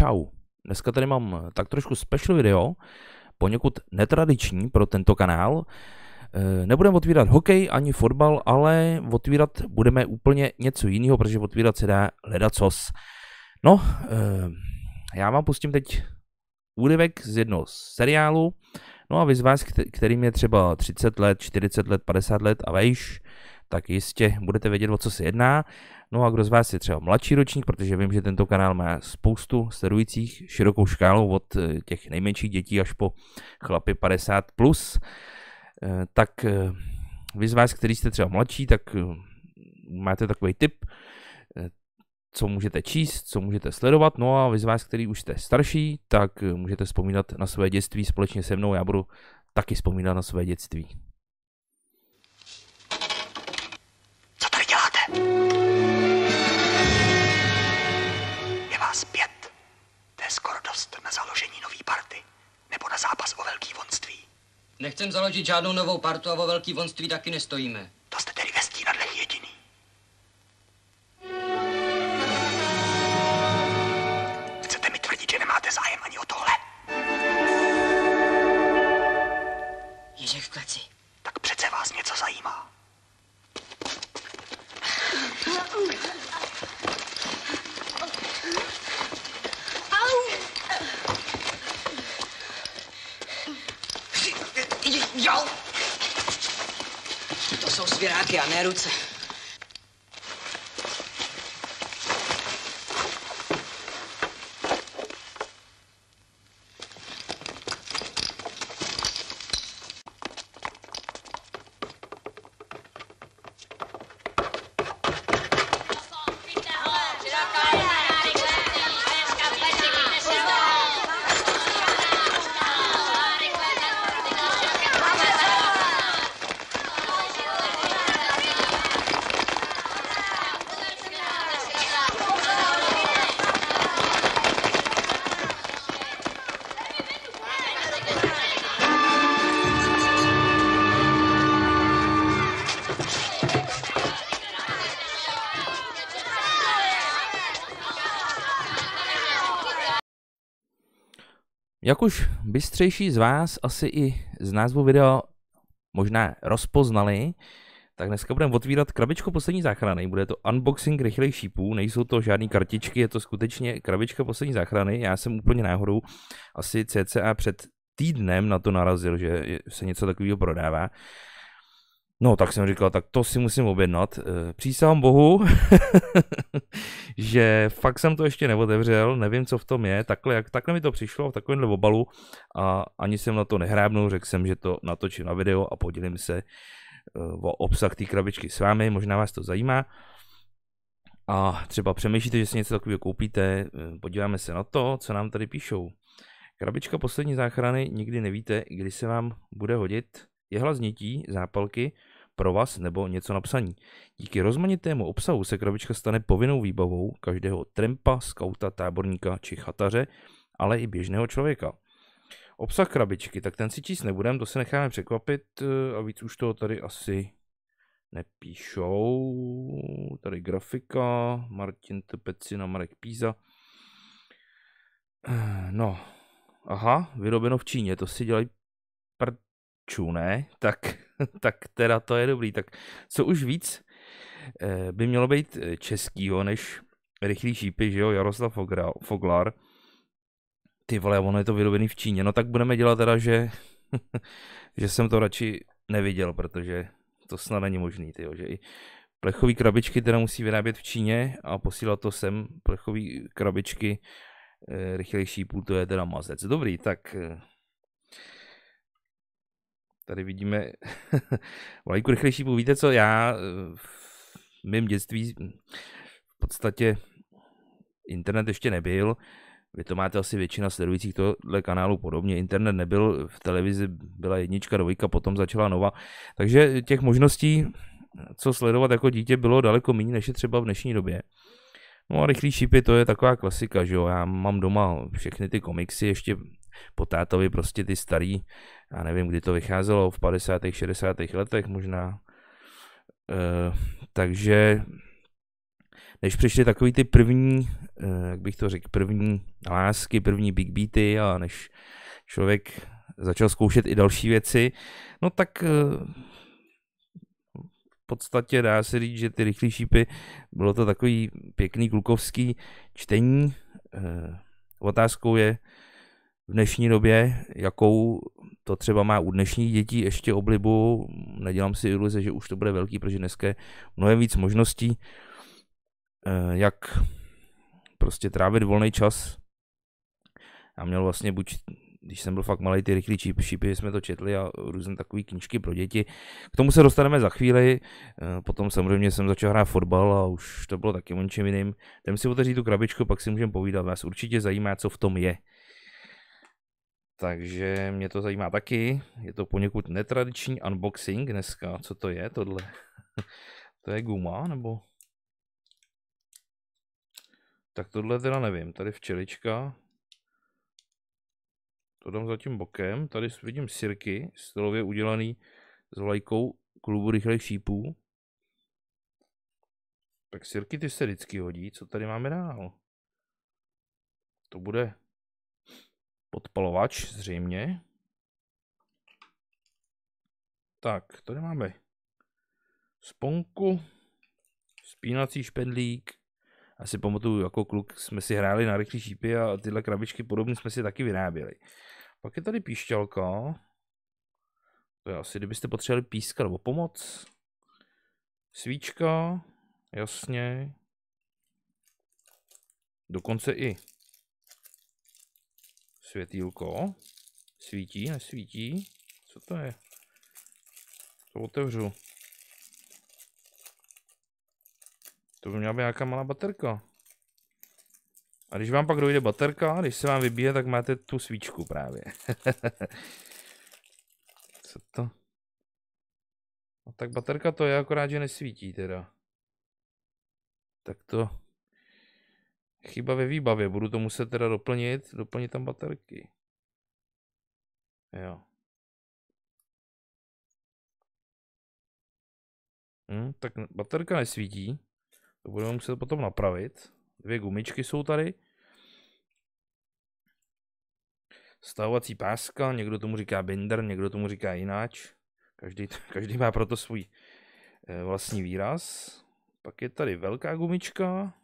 čau. Dneska tady mám eh, tak trošku special video, poněkud netradiční pro tento kanál. Eh, nebudeme otvírat hokej ani fotbal, ale otvírat budeme úplně něco jiného, protože otvírat se dá ledacos. No, eh, já vám pustím teď úryvek z jednoho seriálu, no a vy z vás, kterým je třeba 30 let, 40 let, 50 let a vejš, tak jistě budete vědět, o co se jedná. No a kdo z vás je třeba mladší ročník, protože vím, že tento kanál má spoustu sledujících širokou škálu, od eh, těch nejmenších dětí až po chlapy 50+, plus, eh, tak eh, vy z vás, kteří jste třeba mladší, tak máte takový tip, co můžete číst, co můžete sledovat. No a vy z vás, který už jste starší, tak můžete vzpomínat na své dětství společně se mnou. Já budu taky vzpomínat na své dětství. účast na založení nový party nebo na zápas o velký vonství. Nechcem založit žádnou novou partu a o velký vonství taky nestojíme. To jste tedy Jo! To jsou svěráky a ne ruce. Jak už bystřejší z vás asi i z názvu videa možná rozpoznali, tak dneska budeme otvírat krabičku poslední záchrany. Bude to unboxing rychlejší šípů, nejsou to žádné kartičky, je to skutečně krabička poslední záchrany. Já jsem úplně náhodou asi cca před týdnem na to narazil, že se něco takového prodává. No, tak jsem říkal, tak to si musím objednat. Eh, Přísám bohu, že fakt jsem to ještě neotevřel, nevím, co v tom je. Takhle, jak, takhle mi to přišlo v takovémhle obalu a ani jsem na to nehrábnul, řekl jsem, že to natočím na video a podělím se eh, o obsah té krabičky s vámi, možná vás to zajímá. A třeba přemýšlíte, že si něco takového koupíte, eh, podíváme se na to, co nám tady píšou. Krabička poslední záchrany nikdy nevíte, kdy se vám bude hodit jehla znětí, zápalky, pro vás nebo něco napsaní. Díky rozmanitému obsahu se krabička stane povinnou výbavou každého trempa, skauta, táborníka či chataře, ale i běžného člověka. Obsah krabičky, tak ten si číst nebudem, to se necháme překvapit eh, a víc už toho tady asi nepíšou. Tady grafika, Martin Tepecina, Marek Píza. Eh, no, aha, vyrobeno v Číně, to si dělají rodičů, ne? Tak, tak teda to je dobrý. Tak co už víc eh, by mělo být eh, českýho, než rychlý šípy, že jo, Jaroslav Foglar. Ty vole, ono je to vyrobený v Číně. No tak budeme dělat teda, že, že jsem to radši neviděl, protože to snad není možný, jo, že i plechové krabičky teda musí vyrábět v Číně a posílat to sem plechové krabičky eh, rychlejší půl, to je teda mazec. Dobrý, tak Tady vidíme vlajku rychlejší půl. Víte co, já eh, v mém dětství v podstatě internet ještě nebyl. Vy to máte asi většina sledujících tohle kanálu podobně. Internet nebyl, v televizi byla jednička, dvojka, potom začala nova. Takže těch možností, co sledovat jako dítě, bylo daleko méně, než je třeba v dnešní době. No a rychlý šipy, to je taková klasika, že jo. Já mám doma všechny ty komiksy, ještě po tátovi prostě ty starý, já nevím, kdy to vycházelo, v 50. 60. letech možná. E, takže než přišly takový ty první, e, jak bych to řekl, první lásky, první big beaty a než člověk začal zkoušet i další věci, no tak eh, v podstatě dá se říct, že ty rychlí šípy bylo to takový pěkný klukovský čtení. otázkou je, v dnešní době, jakou to třeba má u dnešních dětí ještě oblibu. Nedělám si iluze, že už to bude velký, protože dneska je mnohem víc možností, eh, jak prostě trávit volný čas. Já měl vlastně buď když jsem byl fakt malý, ty rychlý čip, šipy jsme to četli a různé takové knížky pro děti. K tomu se dostaneme za chvíli, eh, potom samozřejmě jsem začal hrát fotbal a už to bylo taky o jiným. Jdem si otevřít tu krabičku, pak si můžeme povídat, vás určitě zajímá, co v tom je. Takže mě to zajímá taky. Je to poněkud netradiční unboxing dneska. Co to je tohle? to je guma nebo? Tak tohle teda nevím. Tady včelička. To dám zatím bokem. Tady vidím sirky, stylově udělaný s vlajkou klubu rychlých šípů. Tak sirky ty se vždycky hodí. Co tady máme dál? To bude Podpalovač zřejmě. Tak, tady máme sponku, spínací špendlík. Asi pamatuju, jako kluk jsme si hráli na rychlý šípy a tyhle krabičky podobně jsme si taky vyráběli. Pak je tady píšťalka. To je asi, kdybyste potřebovali píska nebo pomoc. Svíčka, jasně. Dokonce i světýlko. Svítí, nesvítí? Co to je? To otevřu. To by měla být nějaká malá baterka. A když vám pak dojde baterka, když se vám vybije, tak máte tu svíčku právě. Co to? A no tak baterka to je, akorát, že nesvítí teda. Tak to Chyba ve výbavě, budu to muset teda doplnit, doplnit tam baterky. Jo. Hm, tak baterka nesvítí, to budeme muset potom napravit. Dvě gumičky jsou tady. Stavovací páska, někdo tomu říká binder, někdo tomu říká jináč. Každý, každý má proto svůj eh, vlastní výraz. Pak je tady velká gumička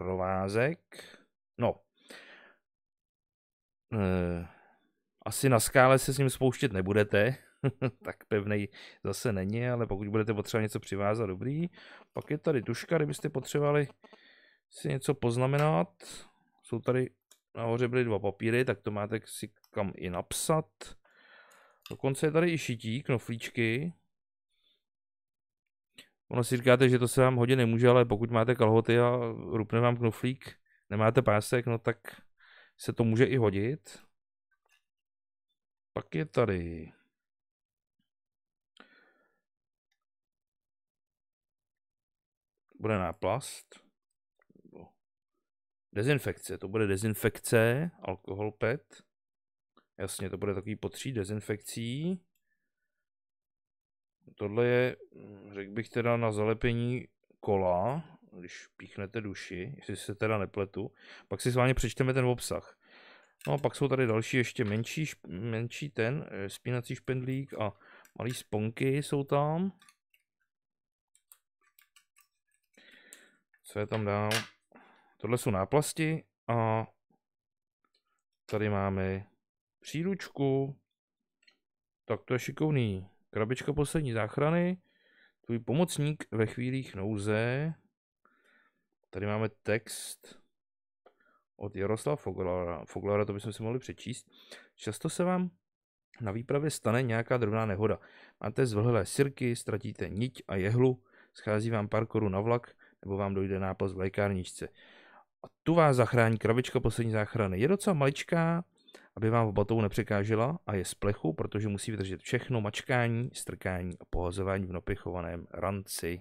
provázek. No. E, asi na skále se s ním spouštět nebudete, tak pevnej zase není, ale pokud budete potřebovat něco přivázat, dobrý. Pak je tady tuška, kdybyste potřebovali si něco poznamenat. Jsou tady nahoře byly dva papíry, tak to máte si kam i napsat. Dokonce je tady i šití, knoflíčky, ono si říkáte, že to se vám hodně nemůže, ale pokud máte kalhoty a rupne vám knuflík, nemáte pásek, no tak se to může i hodit. Pak je tady. Bude náplast. Dezinfekce, to bude dezinfekce, alkohol PET. Jasně, to bude takový potří dezinfekcí tohle je, mm, řekl bych teda na zalepení kola, když píchnete duši, jestli se teda nepletu, pak si s vámi přečteme ten obsah. No a pak jsou tady další ještě menší, menší ten, eh, spínací špendlík a malý sponky jsou tam. Co je tam dál? Tohle jsou náplasti a tady máme příručku. Tak to je šikovný. Krabička poslední záchrany. Tvůj pomocník ve chvílích nouze. Tady máme text od Jaroslava Foglara. Foglara, to bychom si mohli přečíst. Často se vám na výpravě stane nějaká drobná nehoda. Máte zvlhlé sirky, ztratíte niť a jehlu, schází vám pár korun na vlak, nebo vám dojde nápas v lékárničce. A tu vás zachrání krabička poslední záchrany. Je docela maličká, aby vám v batou nepřekážela a je z plechu, protože musí vydržet všechno mačkání, strkání a pohazování v napěchovaném ranci.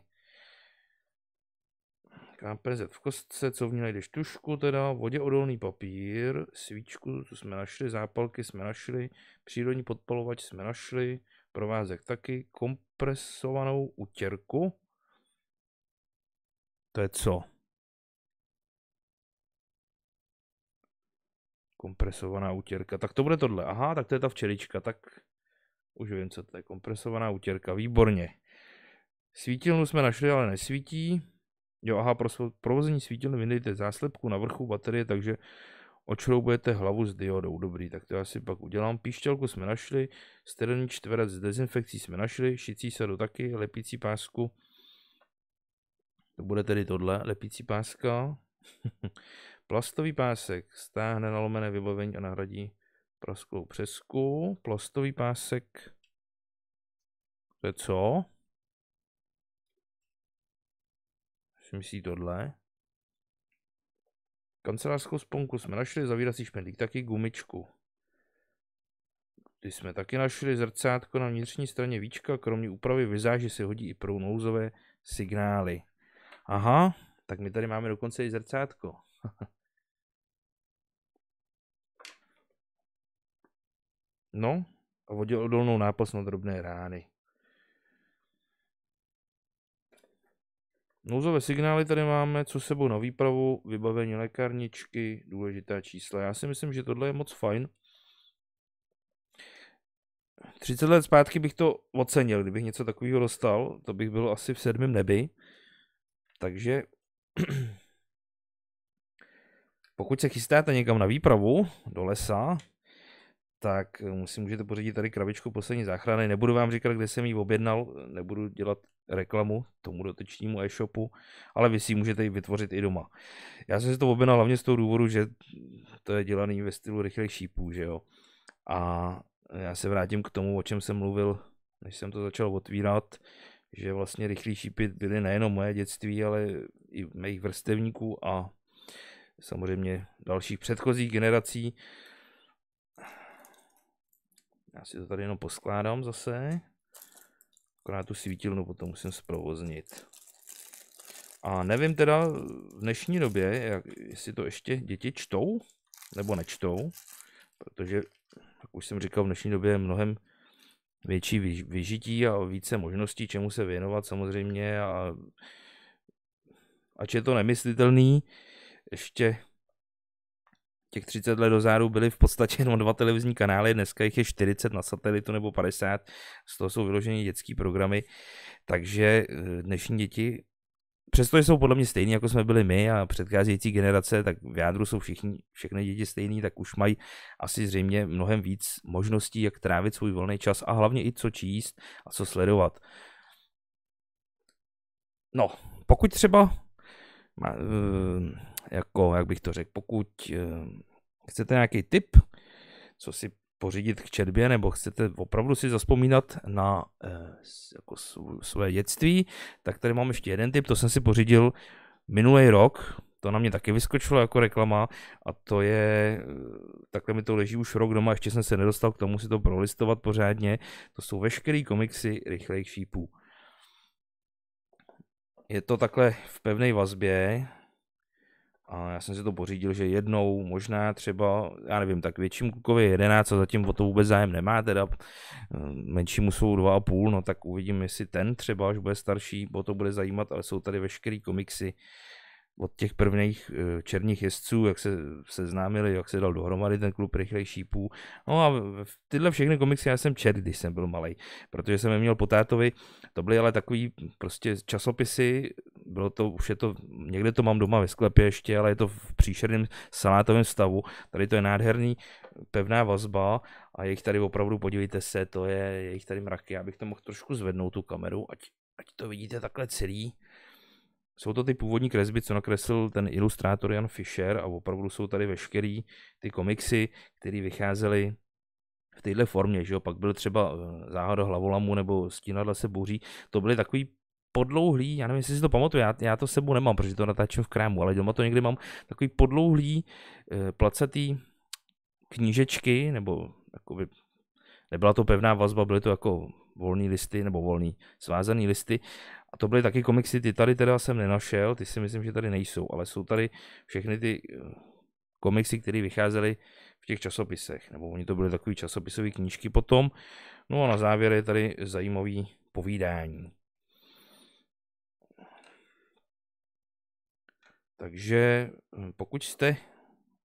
KPZ v kostce, co v ní najdeš? Tušku teda, vodě odolný papír, svíčku, co jsme našli, zápalky jsme našli, přírodní podpalovač jsme našli, provázek taky, kompresovanou utěrku. To je co? Kompresovaná utěrka. Tak to bude tohle. Aha, tak to je ta včelička. Tak už vím, co to je. Kompresovaná utěrka. Výborně. Svítilnu jsme našli, ale nesvítí. Jo, aha, pro provození svítilny vyndejte záslepku na vrchu baterie, takže očroubujete hlavu s diodou. Dobrý, tak to já si pak udělám. Píšťalku jsme našli, sterilní čtverec s dezinfekcí jsme našli, šicí sadu taky, lepící pásku. To bude tedy tohle, lepící páska. Plastový pásek stáhne nalomené vybavení a nahradí prasklou přesku. Plastový pásek to je co? Si myslí tohle? Kancelářskou sponku jsme našli, zavírací špendlík, taky gumičku. Ty jsme taky našli zrcátko na vnitřní straně víčka, kromě úpravy vizáže se hodí i pro nouzové signály. Aha, tak my tady máme dokonce i zrcátko. No, a vodil odolnou nápas na drobné rány. Nouzové signály tady máme, co sebou na výpravu, vybavení lékárničky, důležitá čísla. Já si myslím, že tohle je moc fajn. 30 let zpátky bych to ocenil, kdybych něco takového dostal, to bych byl asi v sedmém nebi. Takže pokud se chystáte někam na výpravu do lesa, tak eh, si můžete pořídit tady krabičku poslední záchrany. Nebudu vám říkat, kde jsem ji objednal, nebudu dělat reklamu tomu dotečnímu e-shopu, ale vy si ji můžete vytvořit i doma. Já jsem si to objednal hlavně z toho důvodu, že to je dělaný ve stylu rychlých šípů, že jo. A já se vrátím k tomu, o čem jsem mluvil, než jsem to začal otvírat, že vlastně rychlí šípy byly nejenom moje dětství, ale i mých vrstevníků a samozřejmě dalších předchozích generací. Já si to tady jenom poskládám zase. Akorát tu svítilnu potom musím zprovoznit. A nevím teda v dnešní době, jak, jestli to ještě děti čtou nebo nečtou, protože, jak už jsem říkal, v dnešní době je mnohem větší vyžití a více možností, čemu se věnovat samozřejmě a ač je to nemyslitelný, ještě těch 30 let dozadu byly v podstatě jenom dva televizní kanály, dneska jich je 40 na satelitu nebo 50, z toho jsou vyloženy dětské programy, takže eh, dnešní děti, přesto jsou podle mě stejní, jako jsme byli my a předcházející generace, tak v jádru jsou všichni, všechny děti stejný, tak už mají asi zřejmě mnohem víc možností, jak trávit svůj volný čas a hlavně i co číst a co sledovat. No, pokud třeba má, uh, jako, jak bych to řekl, pokud eh, chcete nějaký tip, co si pořídit k čerbě, nebo chcete opravdu si zaspomínat na eh, jako své dětství, tak tady mám ještě jeden tip, to jsem si pořídil minulý rok, to na mě taky vyskočilo jako reklama a to je, eh, takhle mi to leží už rok doma, ještě jsem se nedostal k tomu si to prolistovat pořádně, to jsou veškerý komiksy rychlejších šípů. Je to takhle v pevné vazbě, a já jsem si to pořídil, že jednou, možná třeba, já nevím, tak větším klukově je 11 a zatím o to vůbec zájem nemá, teda eh, menšímu jsou půl, no tak uvidím, jestli ten třeba, až bude starší, o to bude zajímat, ale jsou tady veškerý komiksy od těch prvních eh, černých jezdců, jak se seznámili, jak se dal dohromady ten klub rychlejší půl. No a tyhle všechny komiksy já jsem četl, když jsem byl malý, protože jsem je měl po tátovi. To byly ale takový prostě časopisy bylo to, už je to, někde to mám doma ve sklepě ještě, ale je to v příšerném salátovém stavu. Tady to je nádherný, pevná vazba a jejich tady opravdu, podívejte se, to je jejich tady mraky. Já bych to mohl trošku zvednout tu kameru, ať, ať to vidíte takhle celý. Jsou to ty původní kresby, co nakreslil ten ilustrátor Jan Fischer a opravdu jsou tady veškerý ty komiksy, které vycházely v této formě, že jo, pak byl třeba eh, záhada hlavolamu nebo stínadla se bouří, to byly takový podlouhlý, já nevím, jestli si to pamatuju, já, já to sebou nemám, protože to natáčím v krámu, ale doma to někdy mám, takový podlouhlý, e, placatý knížečky, nebo jakoby, nebyla to pevná vazba, byly to jako volný listy, nebo volný svázaný listy. A to byly taky komiksy, ty tady teda jsem nenašel, ty si myslím, že tady nejsou, ale jsou tady všechny ty eh, komiksy, které vycházely v těch časopisech, nebo oni to byly takové časopisové knížky potom. No a na závěr je tady zajímavý povídání. Takže hm, pokud jste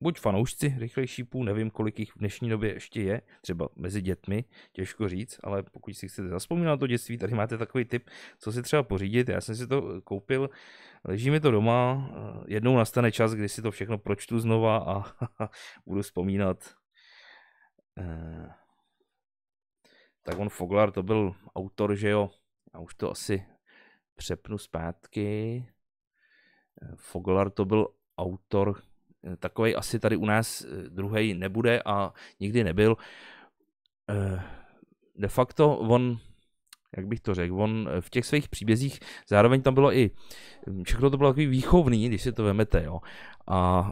buď fanoušci rychlejší šípů, nevím, kolik jich v dnešní době ještě je, třeba mezi dětmi, těžko říct, ale pokud si chcete zaspomínat to dětství, tady máte takový tip, co si třeba pořídit. Já jsem si to koupil, leží mi to doma, eh, jednou nastane čas, kdy si to všechno pročtu znova a budu vzpomínat. Eh, tak on Foglar to byl autor, že jo, A už to asi přepnu zpátky. Foglar to byl autor, eh, takový asi tady u nás eh, druhý nebude a nikdy nebyl. Eh, de facto on, jak bych to řekl, on v těch svých příbězích, zároveň tam bylo i, hm, všechno to bylo takový výchovný, když si to vemete, jo. A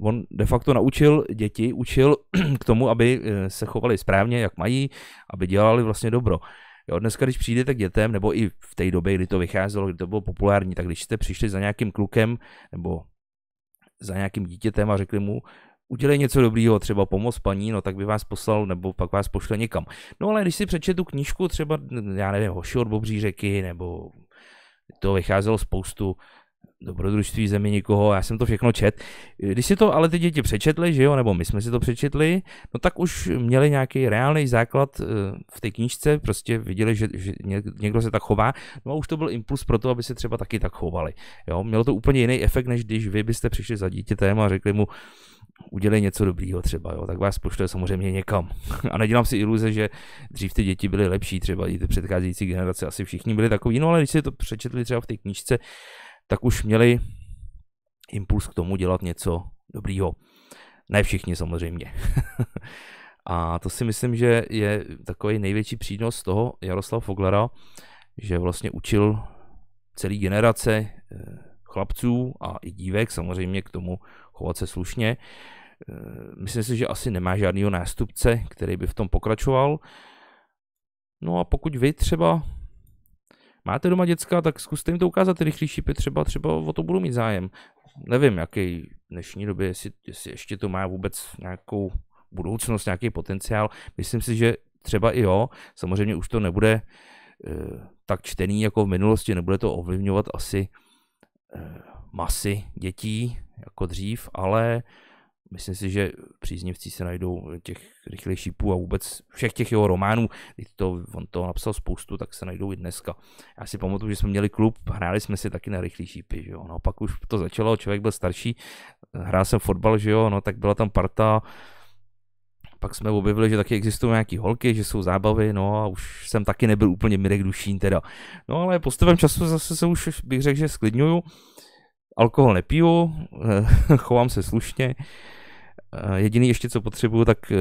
on de facto naučil děti, učil k tomu, aby se chovali správně, jak mají, aby dělali vlastně dobro. Jo, dneska, když přijdete k dětem, nebo i v té době, kdy to vycházelo, kdy to bylo populární, tak když jste přišli za nějakým klukem nebo za nějakým dítětem a řekli mu, udělej něco dobrýho, třeba pomoz paní, no tak by vás poslal nebo pak vás pošle někam. No ale když si přečetu knížku, třeba, já nevím, Hoši od Bobří řeky, nebo to vycházelo spoustu dobrodružství zemi nikoho, já jsem to všechno čet. Když si to ale ty děti přečetli, že jo, nebo my jsme si to přečetli, no tak už měli nějaký reálný základ eh, v té knížce, prostě viděli, že, že někdo se tak chová, no a už to byl impuls pro to, aby se třeba taky tak chovali. Jo, mělo to úplně jiný efekt, než když vy byste přišli za dítětem a řekli mu, udělej něco dobrýho třeba, jo, tak vás pošle samozřejmě někam. A nedělám si iluze, že dřív ty děti byly lepší, třeba i ty předcházející generace asi všichni byli takový, no ale když si to přečetli třeba v té knížce, tak už měli impuls k tomu dělat něco dobrýho. Ne všichni samozřejmě. a to si myslím, že je takový největší přínos toho Jaroslava Foglera, že vlastně učil celý generace eh, chlapců a i dívek samozřejmě k tomu chovat se slušně. Eh, myslím si, že asi nemá žádného nástupce, který by v tom pokračoval. No a pokud vy třeba máte doma děcka, tak zkuste jim to ukázat ty rychlý šipy, třeba, třeba o to budou mít zájem. Nevím, jaký v dnešní době, jestli, jestli ještě to má vůbec nějakou budoucnost, nějaký potenciál. Myslím si, že třeba i jo, samozřejmě už to nebude e, tak čtený jako v minulosti, nebude to ovlivňovat asi e, masy dětí jako dřív, ale Myslím si, že příznivci se najdou těch rychlých šípů a vůbec všech těch jeho románů, když to, on to napsal spoustu, tak se najdou i dneska. Já si pamatuju, že jsme měli klub, hráli jsme si taky na rychlý šípy, že jo. No, pak už to začalo, člověk byl starší, hrál jsem fotbal, že jo, no tak byla tam parta, pak jsme objevili, že taky existují nějaké holky, že jsou zábavy, no a už jsem taky nebyl úplně Mirek Dušín teda. No ale postupem času zase se už bych řekl, že sklidňuju, alkohol nepiju, chovám se slušně, Eh, jediný ještě, co potřebuju, tak eh,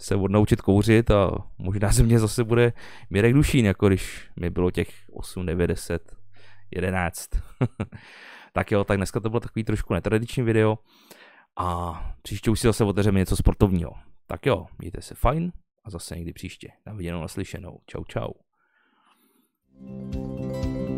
se odnaučit kouřit a možná ze mě zase bude Mirek Dušín, jako když mi bylo těch 8, 9, 10, 11. tak jo, tak dneska to bylo takový trošku netradiční video a příště už si zase otevřeme něco sportovního. Tak jo, mějte se fajn a zase někdy příště. Na viděnou, naslyšenou. Čau, čau. thank you